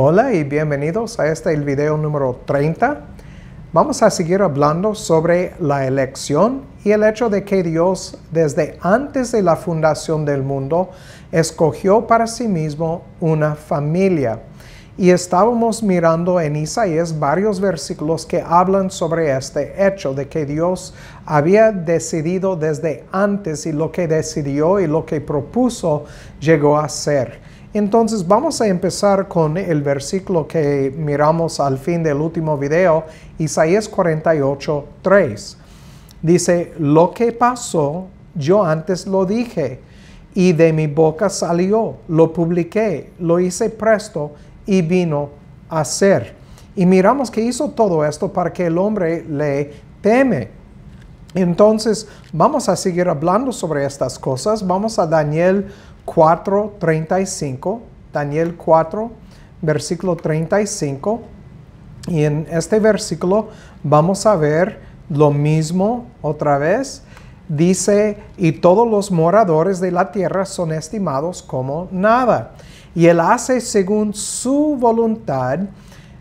Hola y bienvenidos a este el video número 30. Vamos a seguir hablando sobre la elección y el hecho de que Dios desde antes de la fundación del mundo escogió para sí mismo una familia. Y estábamos mirando en Isaías varios versículos que hablan sobre este hecho de que Dios había decidido desde antes y lo que decidió y lo que propuso llegó a ser. Entonces vamos a empezar con el versículo que miramos al fin del último video, Isaías 48, 3. Dice, lo que pasó, yo antes lo dije, y de mi boca salió, lo publiqué, lo hice presto y vino a ser. Y miramos que hizo todo esto para que el hombre le teme. Entonces, vamos a seguir hablando sobre estas cosas. Vamos a Daniel 4, 35. Daniel 4, versículo 35. Y en este versículo vamos a ver lo mismo otra vez. Dice, y todos los moradores de la tierra son estimados como nada. Y él hace según su voluntad,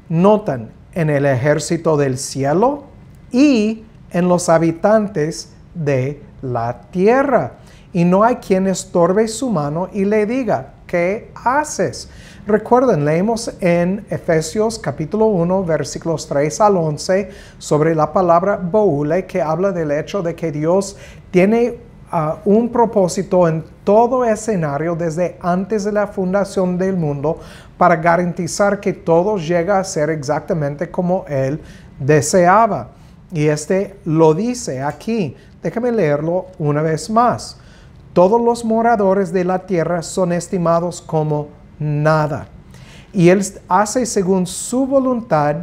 notan, en el ejército del cielo y en los habitantes de la tierra. Y no hay quien estorbe su mano y le diga, ¿qué haces? Recuerden, leemos en Efesios capítulo 1, versículos 3 al 11, sobre la palabra boule, que habla del hecho de que Dios tiene ah, un propósito en todo escenario desde antes de la fundación del mundo para garantizar que todo llega a ser exactamente como Él deseaba. Y este lo dice aquí. Déjame leerlo una vez más. Todos los moradores de la tierra son estimados como nada. Y Él hace según su voluntad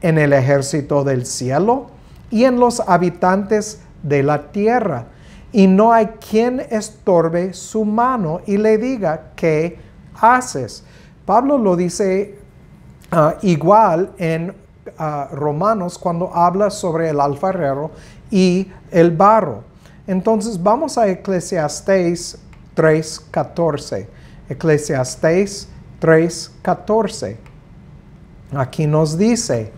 en el ejército del cielo y en los habitantes de la tierra. Y no hay quien estorbe su mano y le diga, ¿qué haces? Pablo lo dice ah, igual en Romanos cuando habla sobre el alfarero y el barro. Entonces vamos a Eclesiastés 3.14. Eclesiastés 3.14. Aquí nos dice,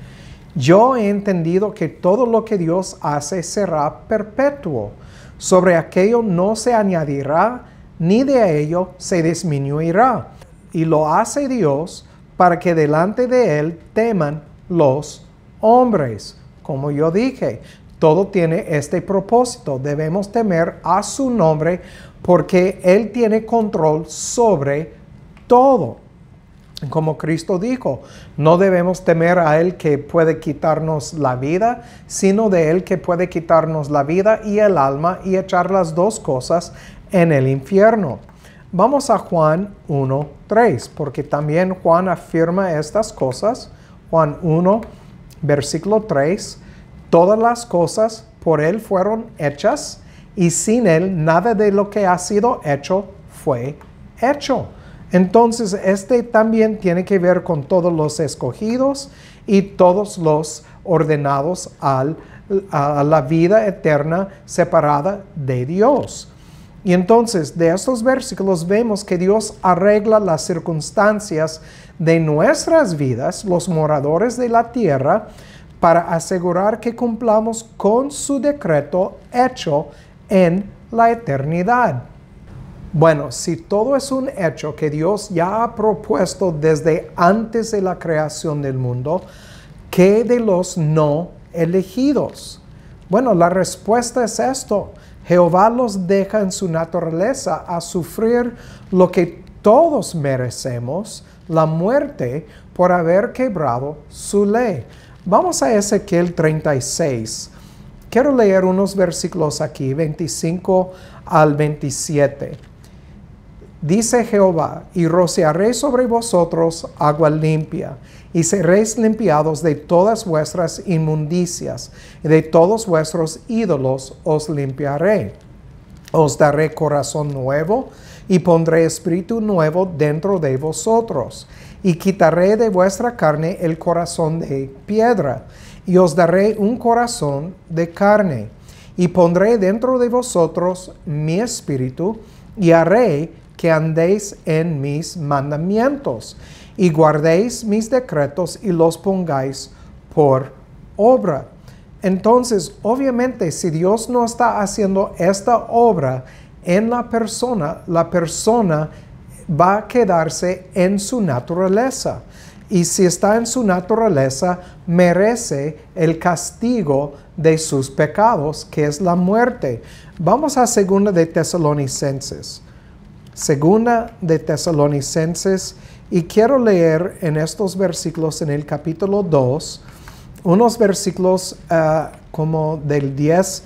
yo he entendido que todo lo que Dios hace será perpetuo. Sobre aquello no se añadirá, ni de ello se disminuirá. Y lo hace Dios para que delante de él teman los hombres. Como yo dije, todo tiene este propósito. Debemos temer a su nombre porque Él tiene control sobre todo. Como Cristo dijo, no debemos temer a Él que puede quitarnos la vida, sino de Él que puede quitarnos la vida y el alma y echar las dos cosas en el infierno. Vamos a Juan 1.3, porque también Juan afirma estas cosas Juan 1, versículo 3, todas las cosas por Él fueron hechas y sin Él nada de lo que ha sido hecho fue hecho. Entonces, este también tiene que ver con todos los escogidos y todos los ordenados a la vida eterna separada de Dios. Y entonces de estos versículos vemos que Dios arregla las circunstancias de nuestras vidas, los moradores de la tierra, para asegurar que cumplamos con su decreto hecho en la eternidad. Bueno, si todo es un hecho que Dios ya ha propuesto desde antes de la creación del mundo, ¿qué de los no elegidos? Bueno, la respuesta es esto. Jehová los deja en su naturaleza a sufrir lo que todos merecemos, la muerte, por haber quebrado su ley. Vamos a Ezequiel 36. Quiero leer unos versículos aquí, 25 al 27 dice Jehová, y rociaré sobre vosotros agua limpia, y seréis limpiados de todas vuestras inmundicias, y de todos vuestros ídolos os limpiaré. Os daré corazón nuevo, y pondré espíritu nuevo dentro de vosotros, y quitaré de vuestra carne el corazón de piedra, y os daré un corazón de carne, y pondré dentro de vosotros mi espíritu, y haré que andéis en mis mandamientos y guardéis mis decretos y los pongáis por obra. Entonces, obviamente, si Dios no está haciendo esta obra en la persona, la persona va a quedarse en su naturaleza. Y si está en su naturaleza, merece el castigo de sus pecados, que es la muerte. Vamos a segunda de Tesalonicenses. Segunda de Tesalonicenses, y quiero leer en estos versículos, en el capítulo 2, unos versículos ah, como del 10,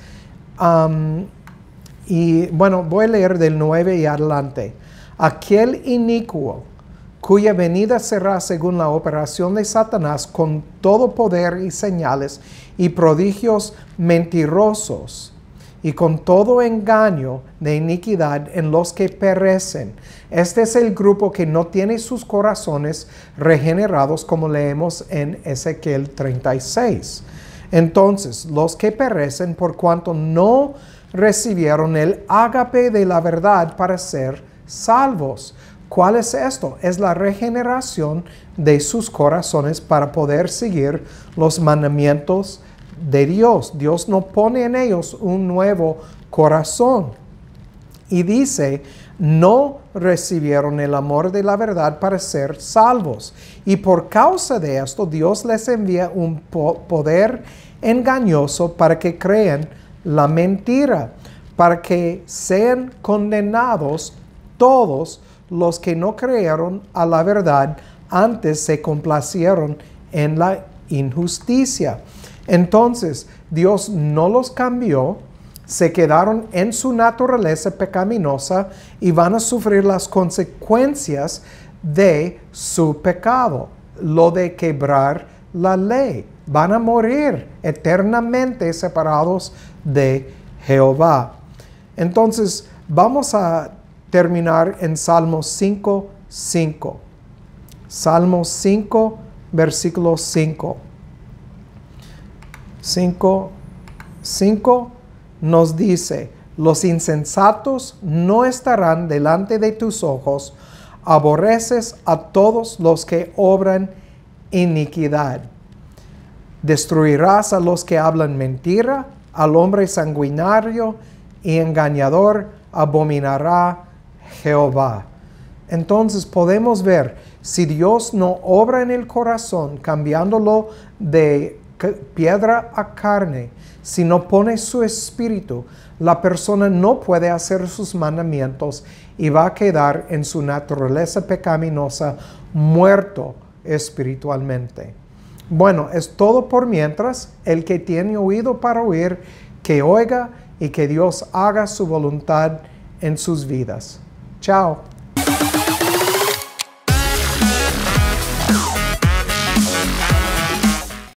y bueno, voy a leer del 9 y adelante. Aquel inicuo cuya venida será según la operación de Satanás con todo poder y señales y prodigios mentirosos y con todo engaño de iniquidad en los que perecen. Este es el grupo que no tiene sus corazones regenerados como leemos en Ezequiel 36. Entonces, los que perecen por cuanto no recibieron el ágape de la verdad para ser salvos. ¿Cuál es esto? Es la regeneración de sus corazones para poder seguir los mandamientos de Dios. Dios no pone en ellos un nuevo corazón. Y dice, no recibieron el amor de la verdad para ser salvos. Y por causa de esto, Dios les envía un poder engañoso para que crean la mentira, para que sean condenados todos los que no creyeron a la verdad, antes se complacieron en la injusticia. Entonces, Dios no los cambió, se quedaron en su naturaleza pecaminosa y van a sufrir las consecuencias de su pecado, lo de quebrar la ley. Van a morir eternamente separados de Jehová. Entonces, vamos a terminar en Salmo 5, 5. Salmo 5, versículo 5. 5, 5 nos dice, los insensatos no estarán delante de tus ojos, aborreces a todos los que obran iniquidad. Destruirás a los que hablan mentira, al hombre sanguinario y engañador abominará Jehová. Entonces podemos ver, si Dios no obra en el corazón, cambiándolo de piedra a carne, si no pone su espíritu, la persona no puede hacer sus mandamientos y va a quedar en su naturaleza pecaminosa muerto espiritualmente. Bueno, es todo por mientras el que tiene oído para oír, que oiga y que Dios haga su voluntad en sus vidas. Chao.